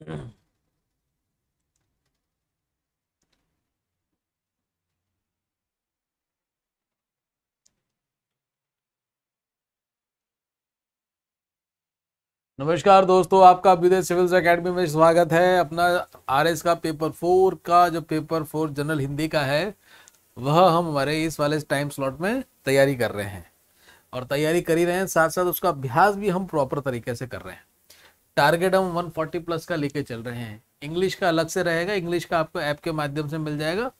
नमस्कार दोस्तों आपका अभ्युदय सिविल्स एकेडमी में स्वागत है अपना आरएस का पेपर फोर का जो पेपर फोर जनरल हिंदी का है वह हम हमारे इस वाले टाइम स्लॉट में तैयारी कर रहे हैं और तैयारी कर ही रहे हैं साथ साथ उसका अभ्यास भी हम प्रॉपर तरीके से कर रहे हैं टारगेट हम 140 प्लस का लेके चल रहे हैं इंग्लिश का अलग से रहेगा इंग्लिश का आपको ऐप के माध्यम से मिल जाएगा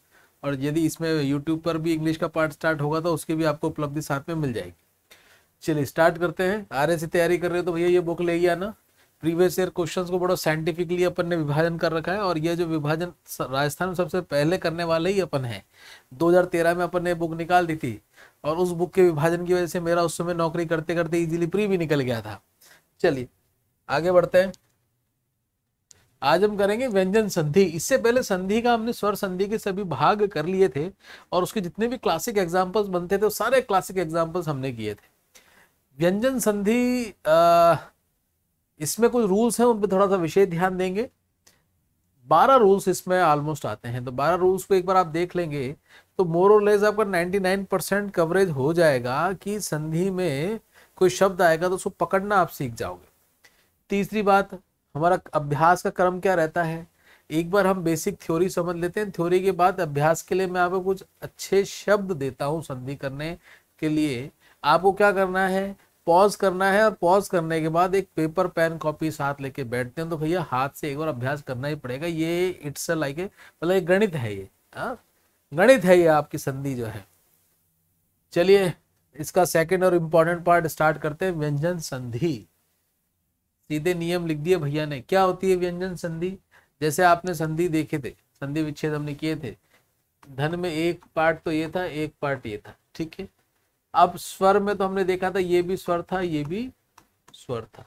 और यदि इसमें यूट्यूब पर भी इंग्लिश का पार्ट स्टार्ट होगा तो उसकी भी आपको उपलब्धि साथ में मिल जाएगी चलिए स्टार्ट करते हैं आर सी तैयारी कर रहे हो तो भैया ये बुक ले ही आना प्रीवियस ईयर क्वेश्चन को बड़ा साइंटिफिकली अपन ने विभाजन कर रखा है और ये जो विभाजन राजस्थान में सबसे पहले करने वाले ही अपन है 2013 में अपन ने बुक निकाल दी थी और उस बुक के विभाजन की वजह से मेरा उस समय नौकरी करते करते इजीली प्री भी निकल गया था चलिए आगे बढ़ते हैं आज हम करेंगे व्यंजन संधि इससे पहले संधि का हमने स्वर संधि के सभी भाग कर लिए थे और उसके जितने भी क्लासिक एग्जाम्पल्स बनते थे वो सारे क्लासिक एग्जाम्पल्स हमने किए थे व्यंजन संधि इसमें कुछ रूल्स हैं उन पर थोड़ा सा विशेष ध्यान देंगे बारह रूल्स इसमें ऑलमोस्ट आते हैं तो बारह रूल्स को एक बार आप देख लेंगे तो मोर और लेस आपका नाइन्टी परसेंट कवरेज हो जाएगा कि संधि में कोई शब्द आएगा तो उसको पकड़ना आप सीख जाओगे तीसरी बात हमारा अभ्यास का क्रम क्या रहता है एक बार हम बेसिक थ्योरी समझ लेते हैं थ्योरी के बाद अभ्यास के लिए मैं आपको कुछ अच्छे शब्द देता हूँ संधि करने के लिए आपको क्या करना है पॉज करना है और पॉज करने के बाद एक पेपर पेन कॉपी साथ लेके बैठते हैं तो भैया हाथ से एक बार अभ्यास करना ही पड़ेगा ये इट्स लाइक मतलब ये गणित है ये हाँ? गणित है ये आपकी संधि जो है चलिए इसका सेकंड और इम्पोर्टेंट पार्ट स्टार्ट करते हैं व्यंजन संधि सीधे नियम लिख दिए भैया ने क्या होती है व्यंजन संधि जैसे आपने संधि देखे थे संधि विच्छेद हमने किए थे धन में एक पार्ट तो ये था एक पार्ट ये था ठीक है अब स्वर में तो हमने देखा था ये भी स्वर था ये भी स्वर था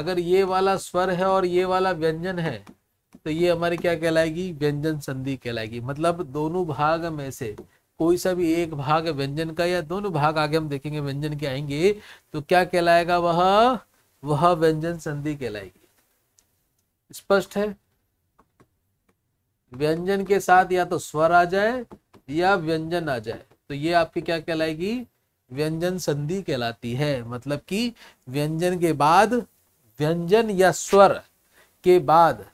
अगर ये वाला स्वर है और ये वाला व्यंजन है तो ये हमारी क्या कहलाएगी व्यंजन संधि कहलाएगी मतलब दोनों भाग में से कोई सा भी एक भाग व्यंजन का या दोनों भाग आगे हम देखेंगे व्यंजन के आएंगे तो क्या कहलाएगा वह वह व्यंजन संधि कहलाएगी स्पष्ट है व्यंजन के साथ या तो स्वर आ जाए या व्यंजन आ जाए तो ये आपकी क्या कहलाएगी व्यंजन संधि कहलाती है मतलब कि व्यंजन के बाद व्यंजन या स्वर के बाद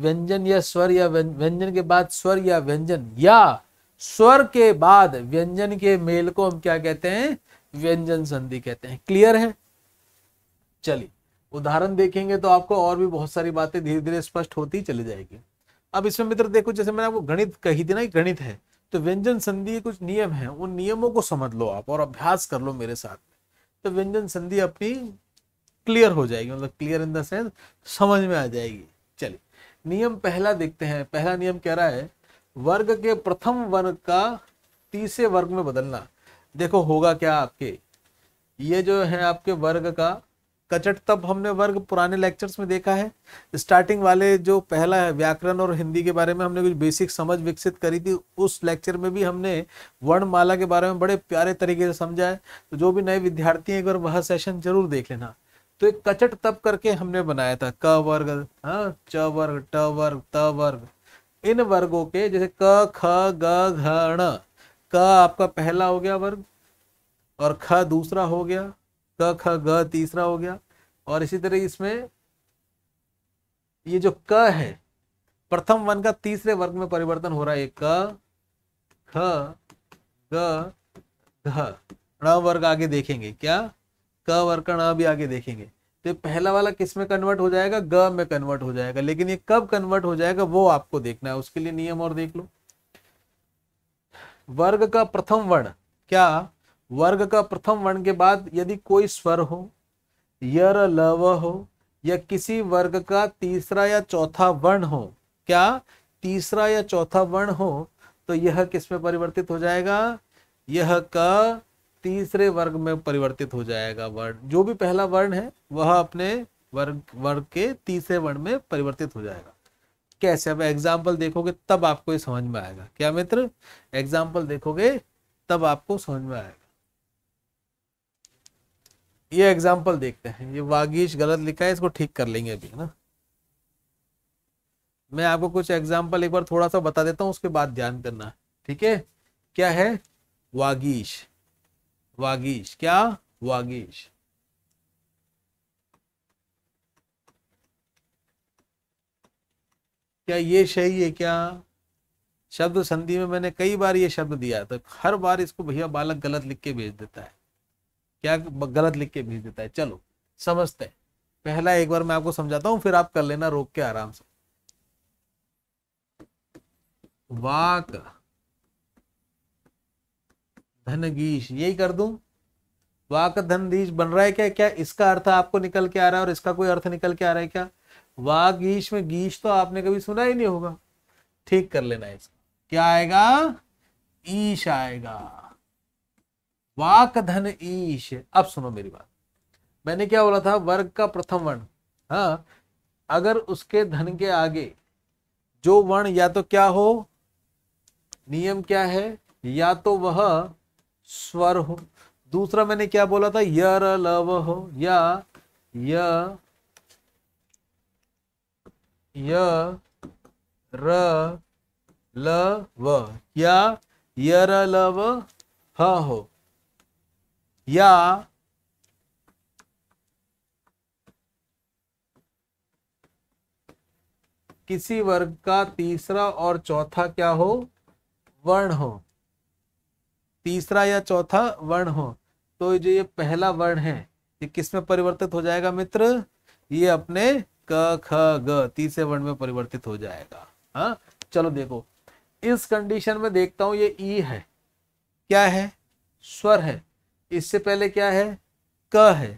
व्यंजन या स्वर या व्यंजन के बाद स्वर या व्यंजन या स्वर के बाद व्यंजन के मेल को हम क्या कहते हैं व्यंजन संधि कहते हैं क्लियर है चलिए उदाहरण देखेंगे तो आपको और भी बहुत सारी बातें धीरे धीरे स्पष्ट होती चली जाएगी अब इसमें मित्र देखो जैसे मैंने आपको गणित कही थी ना गणित है तो व्यंजन संधि कुछ नियम है उन नियमों को समझ लो आप और अभ्यास कर लो मेरे साथ में तो व्यंजन संधि अपनी क्लियर हो जाएगी मतलब क्लियर इन द सेंस समझ में आ जाएगी चलिए नियम पहला देखते हैं पहला नियम कह रहा है वर्ग के प्रथम वर्ग का तीसरे वर्ग में बदलना देखो होगा क्या आपके ये जो है आपके वर्ग का कचट तब हमने वर्ग पुराने लेक्चर्स में देखा है स्टार्टिंग वाले जो पहला है व्याकरण और हिंदी के बारे में हमने कुछ बेसिक समझ विकसित करी थी उस लेक्चर में भी हमने वर्णमाला के बारे में बड़े प्यारे तरीके से समझा है तो जो भी नए विद्यार्थी हैं एक बार वह सेशन जरूर देख लेना तो एक कचट तब करके हमने बनाया था क वर्ग हाँ च वर्ग ट वर्ग त वर्ग इन वर्गों के जैसे क ख ग घ आपका पहला हो गया वर्ग और ख दूसरा हो गया क ख ग तीसरा हो गया और इसी तरह इसमें ये जो क है प्रथम वन का तीसरे वर्ग में परिवर्तन हो रहा है क ख ग ण वर्ग आगे देखेंगे क्या क वर्ग का ण भी आगे देखेंगे तो पहला वाला किस में कन्वर्ट हो जाएगा ग में कन्वर्ट हो जाएगा लेकिन ये कब कन्वर्ट हो जाएगा वो आपको देखना है उसके लिए नियम और देख लो वर्ग का प्रथम वर्ण क्या वर्ग का प्रथम वर्ण के बाद यदि कोई स्वर हो यर लव हो या किसी वर्ग का तीसरा या चौथा वर्ण हो क्या तीसरा या चौथा वर्ण हो तो यह किस में परिवर्तित हो जाएगा यह क तीसरे वर्ग में परिवर्तित हो जाएगा वर्ण जो भी पहला वर्ण है वह अपने वर्ग वर्ग के तीसरे वर्ण में परिवर्तित हो जाएगा कैसे अब एग्जाम्पल देखोगे तब आपको ये समझ में आएगा क्या मित्र एग्जाम्पल देखोगे तब आपको समझ में आएगा ये एग्जाम्पल देखते हैं ये वागीश गलत लिखा है इसको ठीक कर लेंगे अभी है ना मैं आपको कुछ एग्जाम्पल एक बार थोड़ा सा बता देता हूँ उसके बाद ध्यान करना ठीक है क्या है वागीश वागीश क्या वागीश क्या ये सही है क्या शब्द संधि में मैंने कई बार ये शब्द दिया तो हर बार इसको भैया बालक गलत लिख के भेज देता है क्या गलत लिख के भेज देता है चलो समझते हैं पहला एक बार मैं आपको समझाता हूं फिर आप कर लेना रोक के आराम से वाक धनगीश यही कर दू वाक धनधीश बन रहा है क्या क्या इसका अर्थ आपको निकल के आ रहा है और इसका कोई अर्थ निकल के आ रहा है क्या वागीश में गीश तो आपने कभी सुना ही नहीं होगा ठीक कर लेना इसका क्या आएगा ईश आएगा वाक धन ईश अब सुनो मेरी बात मैंने क्या बोला था वर्ग का प्रथम वर्ण हाँ अगर उसके धन के आगे जो वर्ण या तो क्या हो नियम क्या है या तो वह स्वर हो दूसरा मैंने क्या बोला था यर लव हो या य य र ल व या यर लव ह हो या किसी वर्ग का तीसरा और चौथा क्या हो वर्ण हो तीसरा या चौथा वर्ण हो तो जो ये पहला वर्ण है ये किस में परिवर्तित हो जाएगा मित्र ये अपने क ख ग तीसरे वर्ण में परिवर्तित हो जाएगा हाँ चलो देखो इस कंडीशन में देखता हूं ये ई है क्या है स्वर है इससे पहले क्या है क है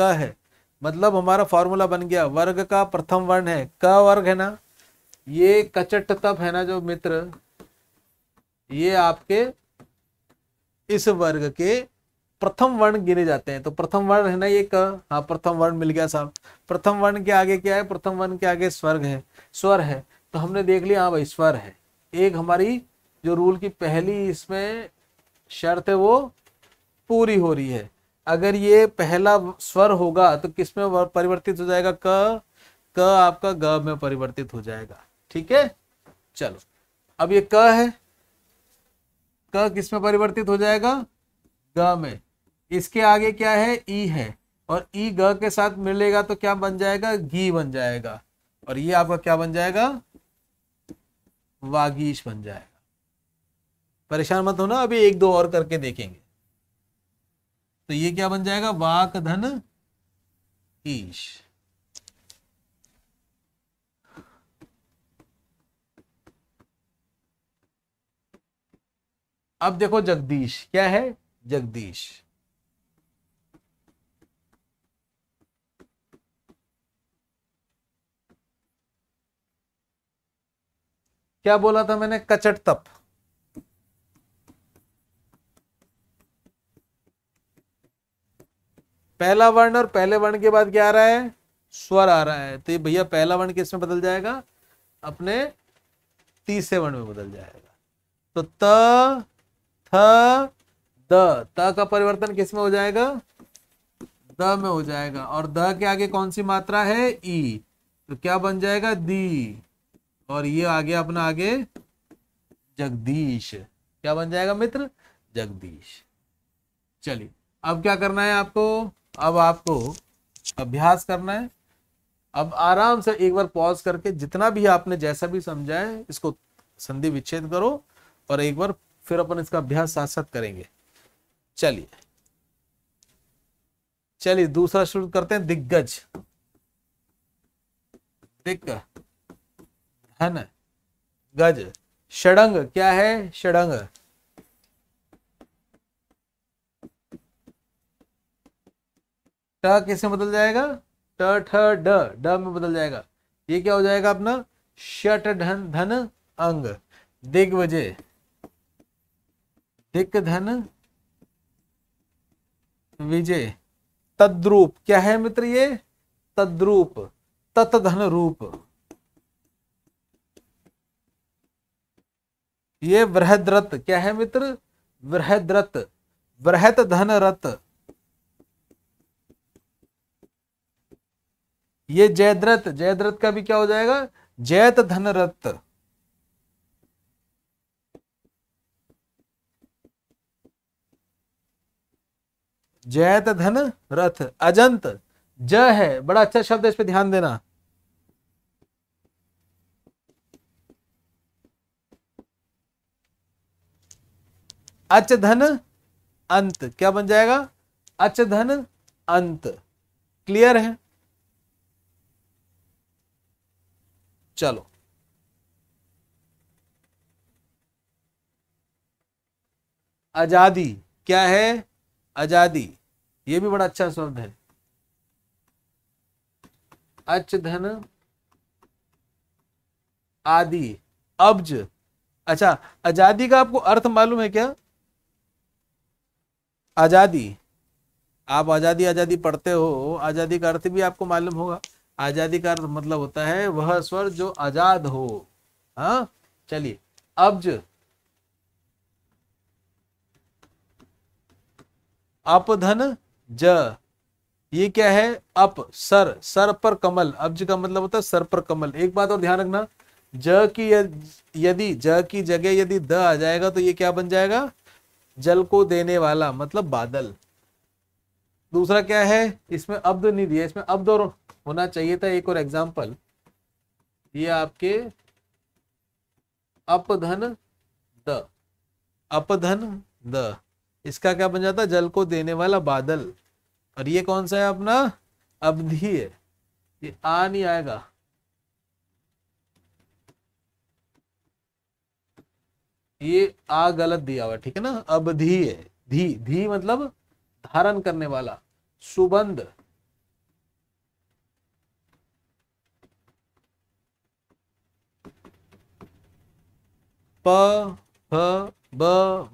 क है मतलब हमारा फॉर्मूला बन गया वर्ग का प्रथम वर्ण है क वर्ग है ना ये कचट तप है ना जो मित्र ये आपके इस वर्ग के प्रथम वर्ण गिने जाते हैं तो प्रथम वर्ण है ना ये क हाँ प्रथम वर्ण मिल गया साहब प्रथम वर्ण के आगे क्या है प्रथम वर्ण के आगे स्वर्ग है स्वर है तो हमने देख लिया हाँ भाई स्वर है एक हमारी जो रूल की पहली इसमें शर्त है वो पूरी हो रही है अगर ये पहला स्वर होगा तो किस में परिवर्तित हो जाएगा क क आपका ग में परिवर्तित हो जाएगा ठीक है चलो अब ये क है क किस में परिवर्तित हो जाएगा ग में इसके आगे क्या है ई है और ई ग के साथ मिलेगा तो क्या बन जाएगा घी बन जाएगा और ये आपका क्या बन जाएगा वागीश बन जाएगा परेशान मत होना अभी एक दो और करके देखेंगे तो ये क्या बन जाएगा वाक धन ईश अब देखो जगदीश क्या है जगदीश क्या बोला था मैंने कचट तप पहला वर्ण और पहले वर्ण के बाद क्या आ रहा है स्वर आ रहा है तो ये भैया पहला वर्ण किस में बदल जाएगा अपने तीसरे वर्ण में बदल जाएगा तो त थ द त का परिवर्तन किस में हो जाएगा द में हो जाएगा और द के आगे कौन सी मात्रा है ई तो क्या बन जाएगा दी और ये आ गया अपना आगे जगदीश क्या बन जाएगा मित्र जगदीश चलिए अब क्या करना है आपको अब आपको अभ्यास करना है अब आराम से एक बार पॉज करके जितना भी आपने जैसा भी समझा है इसको संधि विच्छेद करो और एक बार फिर अपन इसका अभ्यास साथ साथ करेंगे चलिए चलिए दूसरा शुरू करते हैं दिग्गज दिग्ग धन गज षडंग क्या है षडंग ट कैसे बदल जाएगा ट ठ ड ड में बदल जाएगा ये क्या हो जाएगा अपना शट धन धन अंग दिग्वजय दिक धन विजय तद्रूप क्या है मित्र ये तद्रूप तत्धन रूप ये वृहद्रत क्या है मित्र वृहद्रत वृहत धन रत ये जयद्रथ जयद्रथ का भी क्या हो जाएगा जैत धनरथ जैत धन रथ अजंत ज है बड़ा अच्छा शब्द है इस पर ध्यान देना अच धन अंत क्या बन जाएगा अच धन अंत क्लियर है चलो आजादी क्या है आजादी ये भी बड़ा अच्छा शब्द है अच धन आदि अब्ज अच्छा आजादी का आपको अर्थ मालूम है क्या आजादी आप आजादी आजादी पढ़ते हो आजादी का अर्थ भी आपको मालूम होगा आजादी का मतलब होता है वह स्वर जो आजाद हो हाँ चलिए अब्ज अपधन ज ये क्या है अप सर सर पर कमल अब्ज का मतलब होता है सर पर कमल एक बात और ध्यान रखना ज की यदि ज की जगह यदि द आ जाएगा तो ये क्या बन जाएगा जल को देने वाला मतलब बादल दूसरा क्या है इसमें अब्द नहीं दिया इसमें अब्द और होना चाहिए था एक और एग्जाम्पल ये आपके अपधन द अपधन द इसका क्या बन जाता जल को देने वाला बादल और ये कौन सा है अपना अवधि है ये आ नहीं आएगा ये आ गलत दिया हुआ ठीक है ना अवधि है धी धी मतलब धारण करने वाला सुबंध प भ ब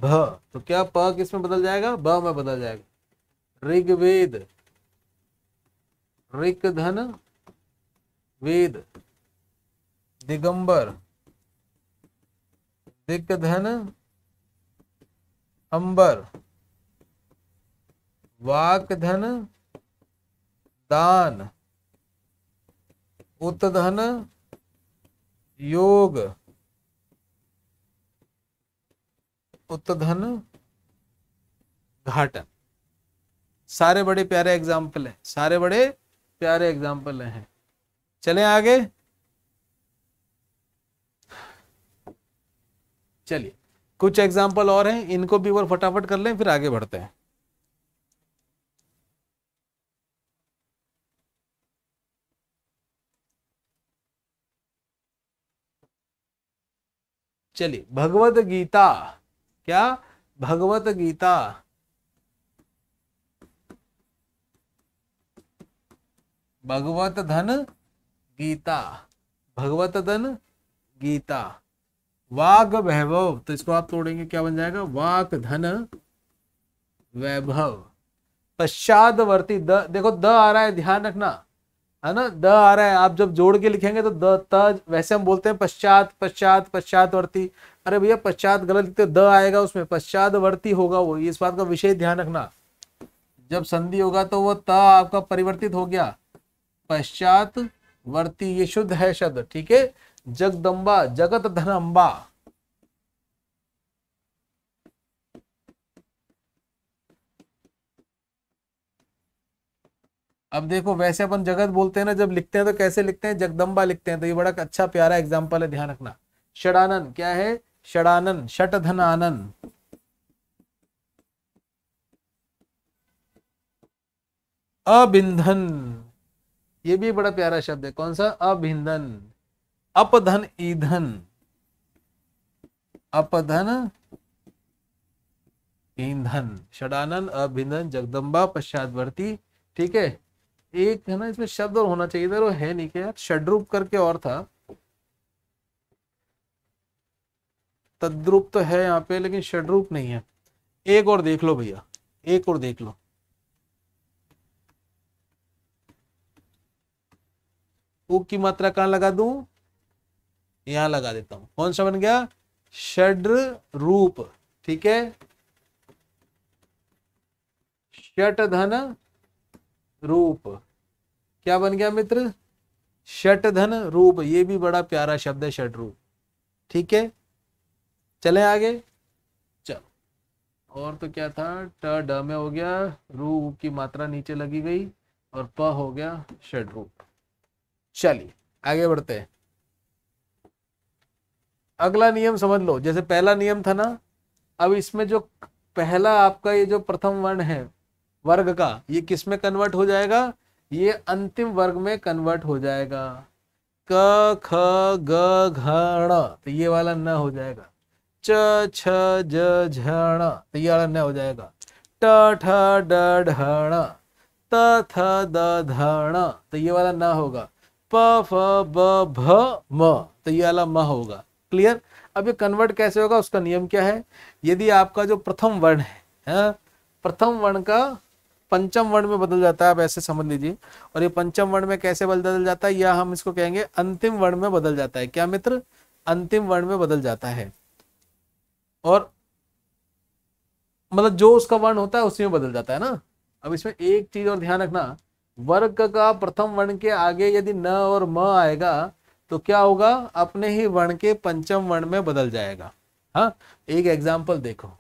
भ तो क्या प किस में बदल जाएगा ब में बदल जाएगा ऋग्वेद ऋक धन वेद दिगंबर दिग्धन अंबर वाक धन दान उतधन योग उत्तधन घाटन सारे बड़े प्यारे एग्जाम्पल हैं सारे बड़े प्यारे एग्जाम्पल हैं चले आगे चलिए कुछ एग्जाम्पल और हैं इनको भी और फटाफट कर लें फिर आगे बढ़ते हैं चलिए भगवत गीता क्या भगवत गीता भगवत धन गीता भगवत धन गीता वाग वैभव तो इसको आप तोड़ेंगे क्या बन जाएगा वाक धन वैभव पश्चातवर्ती द देखो द आ रहा है ध्यान रखना है ना द आ रहा है आप जब जोड़ के लिखेंगे तो द त वैसे हम बोलते हैं पश्चात पश्चात पश्चातवर्ती अरे भैया पश्चात गलत लिखते द आएगा उसमें पश्चातवर्ती होगा वो इस बात का विशेष ध्यान रखना जब संधि होगा तो वो त आपका परिवर्तित हो गया पश्चात वर्ती ये शुद्ध है शब्द ठीक है जगदम्बा जगत धन अम्बा अब देखो वैसे अपन जगत बोलते हैं ना जब लिखते हैं तो कैसे लिखते हैं जगदम्बा लिखते हैं तो ये बड़ा अच्छा प्यारा एग्जाम्पल है ध्यान रखना षडानन क्या है षडानन धनानन अबिंधन ये भी बड़ा प्यारा शब्द है कौन सा अभिंधन अपधन ईधन अपधन ईंधन षडानन अभिंधन जगदम्बा पश्चातवर्ती ठीक है एक है ना इसमें शब्द और होना चाहिए था वो है नहीं क्या यार षड्रूप करके और था तद्रूप तो है यहाँ पे लेकिन षड्रूप नहीं है एक और देख लो भैया एक और देख लो उ की मात्रा कहां लगा दू यहां लगा देता हूं कौन सा बन गया षड रूप ठीक है षट धन रूप क्या बन गया मित्र शट धन रूप ये भी बड़ा प्यारा शब्द है शट रूप ठीक है चले आगे चलो और तो क्या था ट ड में हो गया रू की मात्रा नीचे लगी गई और प हो गया शट रूप चलिए आगे बढ़ते हैं अगला नियम समझ लो जैसे पहला नियम था ना अब इसमें जो पहला आपका ये जो प्रथम वर्ण है वर्ग का ये किस में कन्वर्ट हो जाएगा ये अंतिम वर्ग में कन्वर्ट हो जाएगा क ख ग घ तो ये वाला न हो जाएगा च छ ज झ तो ये वाला न हो जाएगा ट ठ ड ढ त थ द ध तो ये वाला न होगा प फ ब भ म तो ये वाला म होगा क्लियर अब ये कन्वर्ट कैसे होगा उसका नियम क्या है यदि आपका जो प्रथम वर्ण है, है हाँ, प्रथम वर्ण का पंचम वर्ण में बदल जाता है आप ऐसे समझ लीजिए और ये पंचम वर्ण में कैसे बदल जाता है या हम इसको कहेंगे अंतिम वर्ण में बदल जाता है क्या मित्र अंतिम वर्ण में बदल जाता है और मतलब जो उसका वर्ण होता है उसी में बदल जाता है ना अब इसमें एक चीज और ध्यान रखना वर्ग का प्रथम वर्ण के आगे यदि न और म आएगा तो क्या होगा अपने ही वर्ण के पंचम वर्ण में बदल जाएगा हाँ एक एग्जाम्पल देखो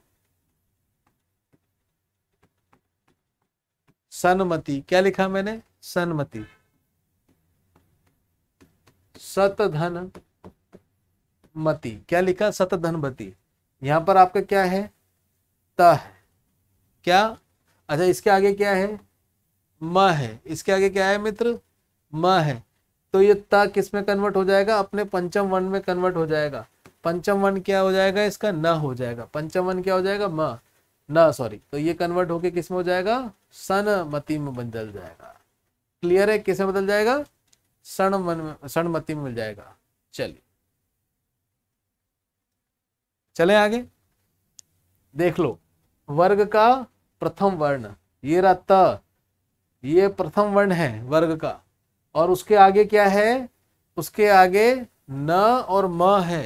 सनमति क्या लिखा मैंने सत सतधन मति क्या लिखा सतधन मति यहां पर आपका क्या है त क्या अच्छा इसके आगे क्या है म है इसके आगे क्या है मित्र म है तो ये त किस में कन्वर्ट हो जाएगा अपने पंचम वन में कन्वर्ट हो जाएगा पंचम वन क्या हो जाएगा इसका न हो जाएगा पंचम वन क्या हो जाएगा म न सॉरी तो ये कन्वर्ट होके किस में हो जाएगा मति में बदल जाएगा क्लियर है कैसे बदल जाएगा सन मन मति में मिल जाएगा चलिए चले आगे देख लो वर्ग का प्रथम वर्ण ये रहा त ये प्रथम वर्ण है वर्ग का और उसके आगे क्या है उसके आगे न और म है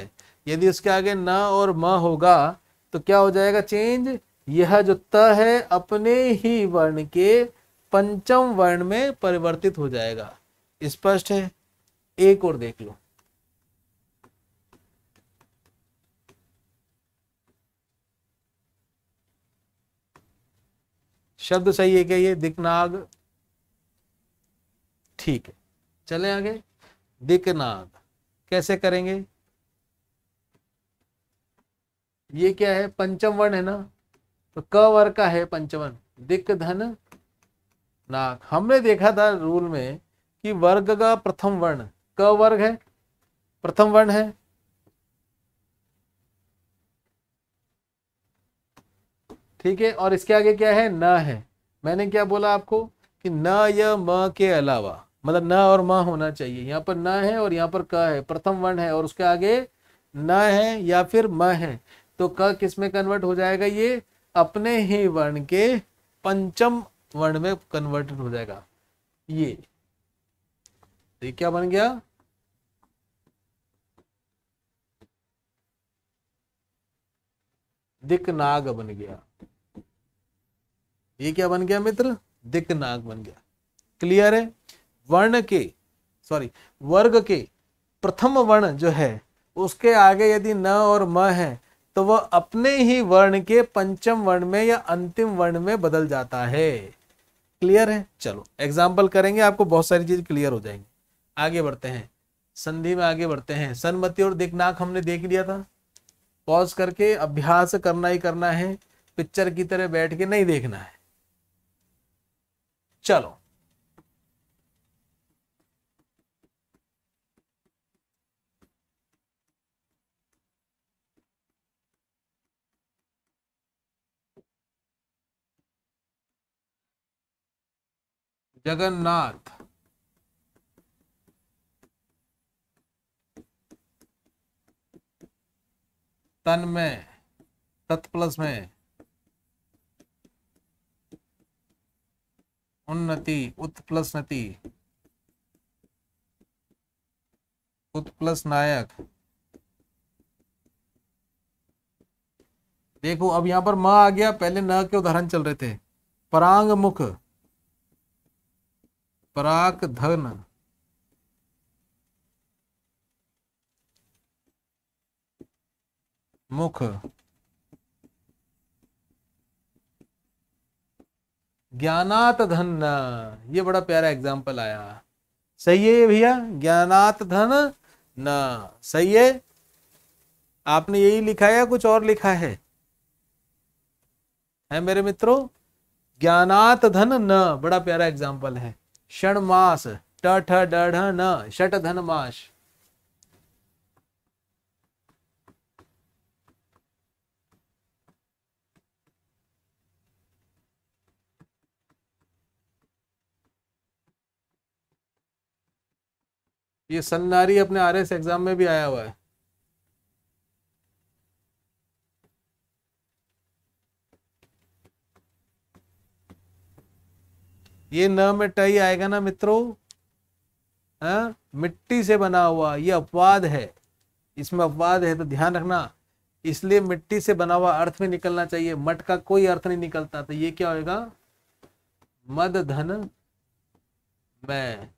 यदि उसके आगे न और म होगा तो क्या हो जाएगा चेंज यह जो त है अपने ही वर्ण के पंचम वर्ण में परिवर्तित हो जाएगा स्पष्ट है एक और देख लो शब्द सही है क्या ये दिकनाग ठीक है चले आगे दिकनाग कैसे करेंगे ये क्या है पंचम वर्ण है ना तो क वर्ग का है पंचवन दिक धन नाक हमने देखा था रूल में कि वर्ग का प्रथम वर्ण क वर्ग है प्रथम वर्ण है ठीक है और इसके आगे क्या है न है मैंने क्या बोला आपको कि न या म के अलावा मतलब न और म होना चाहिए यहाँ पर न है और यहाँ पर क है प्रथम वर्ण है और उसके आगे न है या फिर म है तो क किस में कन्वर्ट हो जाएगा ये अपने ही वर्ण के पंचम वर्ण में कन्वर्टेड हो जाएगा ये तो ये क्या बन गया दिक नाग बन गया ये क्या बन गया मित्र दिकनाग बन गया क्लियर है वर्ण के सॉरी वर्ग के प्रथम वर्ण जो है उसके आगे यदि न और म है तो वह अपने ही वर्ण के पंचम वर्ण में या अंतिम वर्ण में बदल जाता है क्लियर है चलो एग्जाम्पल करेंगे आपको बहुत सारी चीज क्लियर हो जाएंगी आगे बढ़ते हैं संधि में आगे बढ़ते हैं सनमति और दिखनाक हमने देख लिया था पॉज करके अभ्यास करना ही करना है पिक्चर की तरह बैठ के नहीं देखना है चलो जगन्नाथ तन में तत्प्लस में उन्नति उत प्लस नति उत प्लस नायक देखो अब यहां पर मां आ गया पहले न के उदाहरण चल रहे थे परांग मुख प्राक धन मुख ज्ञानात धन ये बड़ा प्यारा एग्जाम्पल आया सही है ये भैया ज्ञानात धन न सही है आपने यही लिखा है या कुछ और लिखा है है मेरे मित्रों ज्ञानात धन न बड़ा प्यारा एग्जाम्पल है मास टठ डढ़ न षट मास ये सन्नारी अपने एस एग्जाम में भी आया हुआ है ये न में टई आएगा ना मित्रों हाँ मिट्टी से बना हुआ ये अपवाद है इसमें अपवाद है तो ध्यान रखना इसलिए मिट्टी से बना हुआ अर्थ में निकलना चाहिए मट का कोई अर्थ नहीं निकलता तो ये क्या होएगा मद धन मैं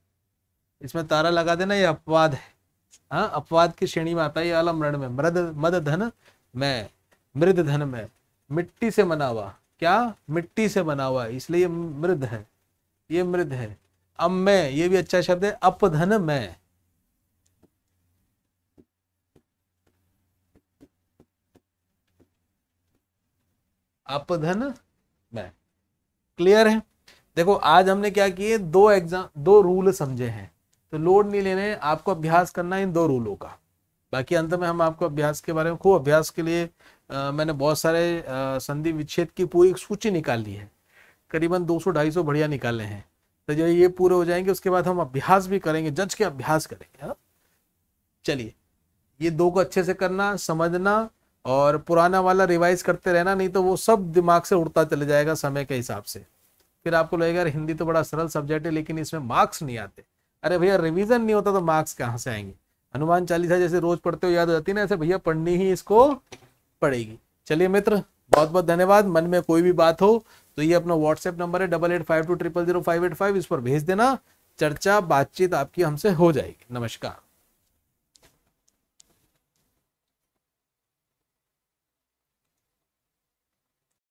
इसमें तारा लगा देना ये अपवाद है हाँ अपवाद की श्रेणी में आता है ये वाला रण में मृद मद धन मैं मृद धन में मिट्टी से बना हुआ क्या मिट्टी से बना हुआ इसलिए मृद है ये मृद है अम मैं ये भी अच्छा शब्द है अपधन मैं अपधन मैं क्लियर है देखो आज हमने क्या किए दो एग्जाम दो रूल समझे हैं तो लोड नहीं लेने आपको अभ्यास करना है इन दो रूलों का बाकी अंत में हम आपको अभ्यास के बारे में खूब अभ्यास के लिए आ, मैंने बहुत सारे संधि विच्छेद की पूरी सूची निकाल ली है करीबन 200-250 बढ़िया निकाले हैं तो जो ये पूरे हो जाएंगे उसके बाद हम अभ्यास भी करेंगे जज के अभ्यास करेंगे है हाँ। ना चलिए ये दो को अच्छे से करना समझना और पुराना वाला रिवाइज करते रहना नहीं तो वो सब दिमाग से उड़ता चले जाएगा समय के हिसाब से फिर आपको लगेगा यार हिंदी तो बड़ा सरल सब्जेक्ट है लेकिन इसमें मार्क्स नहीं आते अरे भैया रिविजन नहीं होता तो मार्क्स कहाँ से आएंगे हनुमान चालीसा जैसे रोज पढ़ते हो याद हो जाती है ना ऐसे भैया पढ़नी ही इसको पड़ेगी चलिए मित्र बहुत बहुत धन्यवाद मन में कोई भी बात हो तो ये अपना व्हाट्सएप नंबर है double eight five two triple zero five eight five इस पर भेज देना चर्चा बातचीत आपकी हमसे हो जाएगी नमस्कार